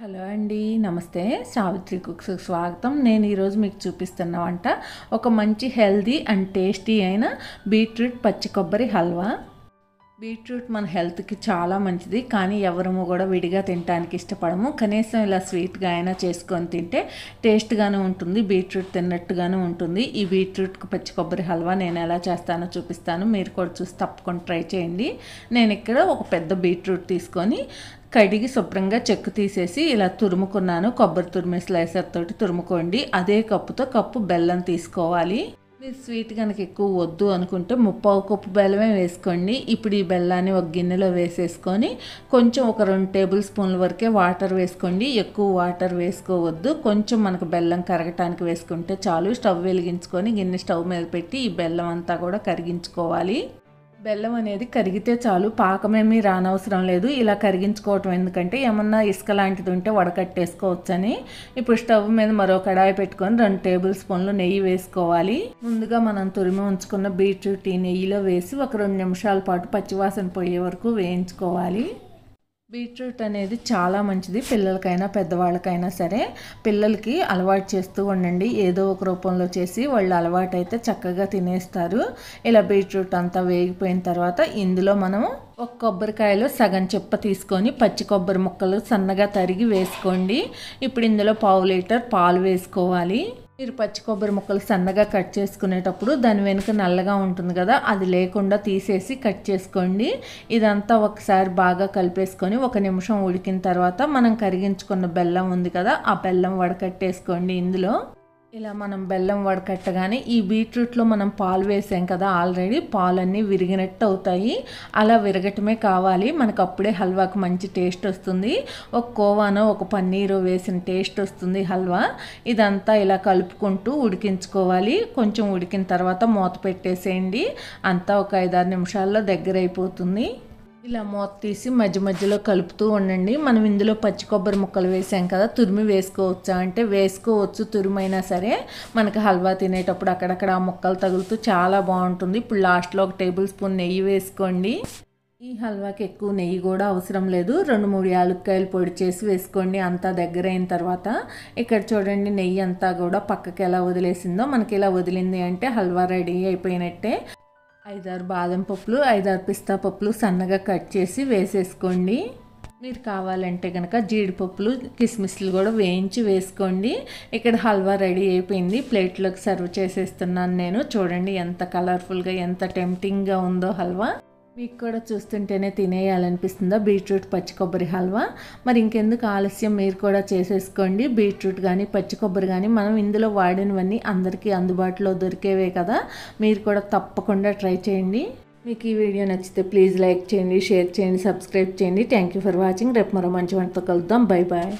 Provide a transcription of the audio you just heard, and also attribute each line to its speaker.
Speaker 1: hello అండి నమస్తే సావిత్రి కుక్స్కి స్వాగతం నేను ఈరోజు మీకు చూపిస్తున్న వంట ఒక మంచి హెల్దీ అండ్ టేస్టీ అయిన బీట్రూట్ పచ్చి కొబ్బరి హల్వా బీట్రూట్ మన హెల్త్కి చాలా మంచిది కానీ ఎవరము కూడా విడిగా తినడానికి ఇష్టపడము కనీసం ఇలా స్వీట్గా అయినా చేసుకొని తింటే టేస్ట్గానే ఉంటుంది బీట్రూట్ తిన్నట్టుగానే ఉంటుంది ఈ బీట్రూట్కి పచ్చి కొబ్బరి హల్వా నేను ఎలా చేస్తానో చూపిస్తాను మీరు కూడా చూసి తప్పకుండా ట్రై చేయండి నేను ఇక్కడ ఒక పెద్ద బీట్రూట్ తీసుకొని కడిగి శుభ్రంగా చెక్కు తీసేసి ఇలా తురుముకున్నాను కొబ్బరి తురిమే స్లైసర్ తోటి తురుముకోండి అదే కప్పుతో కప్పు బెల్లం తీసుకోవాలి మీరు స్వీట్ కనుక ఎక్కువ వద్దు అనుకుంటే ముప్పావు కప్పు బెల్లమే వేసుకోండి ఇప్పుడు ఈ బెల్లాన్ని ఒక గిన్నెలో వేసేసుకొని కొంచెం ఒక రెండు టేబుల్ స్పూన్ల వరకే వాటర్ వేసుకోండి ఎక్కువ వాటర్ వేసుకోవద్దు కొంచెం మనకు బెల్లం కరగటానికి వేసుకుంటే చాలు స్టవ్ వెలిగించుకొని గిన్నె స్టవ్ మీద పెట్టి ఈ బెల్లం అంతా కూడా కరిగించుకోవాలి బెల్లం అనేది కరిగితే చాలు పాకమేమీ రానవసరం లేదు ఇలా కరిగించుకోవటం ఎందుకంటే ఏమన్నా ఇసుక లాంటిది ఉంటే వడకట్టేసుకోవచ్చని ఇప్పుడు స్టవ్ మీద మరో కడాయి పెట్టుకొని రెండు టేబుల్ స్పూన్లు నెయ్యి వేసుకోవాలి ముందుగా మనం తురిమి ఉంచుకున్న బీట్రూట్ ఈ నెయ్యిలో వేసి ఒక రెండు నిమిషాల పాటు పచ్చివాసన పోయే వరకు వేయించుకోవాలి బీట్రూట్ అనేది చాలా మంచిది పిల్లలకైనా పెద్దవాళ్ళకైనా సరే పిల్లలకి అలవాటు చేస్తూ ఉండండి ఏదో ఒక రూపంలో చేసి వాళ్ళు అలవాటు అయితే చక్కగా తినేస్తారు ఇలా బీట్రూట్ అంతా వేగిపోయిన తర్వాత ఇందులో మనం ఒక కొబ్బరికాయలో సగం చెప్ప తీసుకొని పచ్చి కొబ్బరి ముక్కలు సన్నగా తరిగి వేసుకోండి ఇప్పుడు ఇందులో పావు లీటర్ పాలు వేసుకోవాలి మీరు పచ్చి కొబ్బరి ముక్కలు సన్నగా కట్ చేసుకునేటప్పుడు దాని వెనుక నల్లగా ఉంటుంది కదా అది లేకుండా తీసేసి కట్ చేసుకోండి ఇదంతా ఒకసారి బాగా కలిపేసుకొని ఒక నిమిషం ఉడికిన తర్వాత మనం కరిగించుకున్న బెల్లం ఉంది కదా ఆ బెల్లం వడకట్టేసుకోండి ఇందులో ఇలా మనం బెల్లం వడకట్టగానే ఈ బీట్రూట్లో మనం పాలు వేసాం కదా ఆల్రెడీ పాలన్నీ విరిగినట్టు అవుతాయి అలా విరగటమే కావాలి మనకు అప్పుడే హల్వాకి మంచి టేస్ట్ వస్తుంది ఒక కోవానో ఒక పన్నీరు వేసిన టేస్ట్ వస్తుంది హల్వా ఇదంతా ఇలా కలుపుకుంటూ ఉడికించుకోవాలి కొంచెం ఉడికిన తర్వాత మూత పెట్టేసేయండి అంతా ఒక ఐదారు నిమిషాల్లో దగ్గర అయిపోతుంది ఇలా మూత తీసి మధ్య మధ్యలో కలుపుతూ ఉండండి మనం ఇందులో పచ్చి కొబ్బరి ముక్కలు వేసాం కదా తురిమి వేసుకోవచ్చా అంటే వేసుకోవచ్చు తురిమైనా సరే మనకు హల్వా తినేటప్పుడు అక్కడక్కడ ఆ ముక్కలు తగులుతూ చాలా బాగుంటుంది ఇప్పుడు లాస్ట్లో ఒక టేబుల్ స్పూన్ నెయ్యి వేసుకోండి ఈ హల్వాకి ఎక్కువ నెయ్యి కూడా అవసరం లేదు రెండు మూడు యాలుక్కాయలు పొడి చేసి వేసుకోండి అంతా దగ్గర అయిన తర్వాత ఇక్కడ చూడండి నెయ్యి అంతా కూడా పక్కకి ఎలా వదిలేసిందో మనకి ఇలా వదిలింది అంటే హల్వా రెడీ అయిపోయినట్టే ఐదారు బాదం పప్పులు ఐదారు పిస్తా పప్పులు సన్నగా కట్ చేసి వేసేసుకోండి మీరు కావాలంటే కనుక జీడిపప్పులు కిస్మిస్లు కూడా వేయించి వేసుకోండి ఇక్కడ హల్వా రెడీ అయిపోయింది ప్లేట్లోకి సర్వ్ చేసేస్తున్నాను నేను చూడండి ఎంత కలర్ఫుల్గా ఎంత టెంప్టింగ్గా ఉందో హల్వా మీకు కూడా చూస్తుంటేనే తినేయాలనిపిస్తుందా బీట్రూట్ పచ్చి కొబ్బరి హల్వా మరి ఇంకెందుకు ఆలస్యం మీరు కూడా చేసేసుకోండి బీట్రూట్ కానీ పచ్చి కొబ్బరి కానీ మనం ఇందులో వాడినవన్నీ అందరికీ అందుబాటులో దొరికేవే కదా మీరు కూడా తప్పకుండా ట్రై చేయండి మీకు ఈ వీడియో నచ్చితే ప్లీజ్ లైక్ చేయండి షేర్ చేయండి సబ్స్క్రైబ్ చేయండి థ్యాంక్ యూ ఫర్ వాచింగ్ రేపు మరో మంచి వంటతో కలుద్దాం బై బాయ్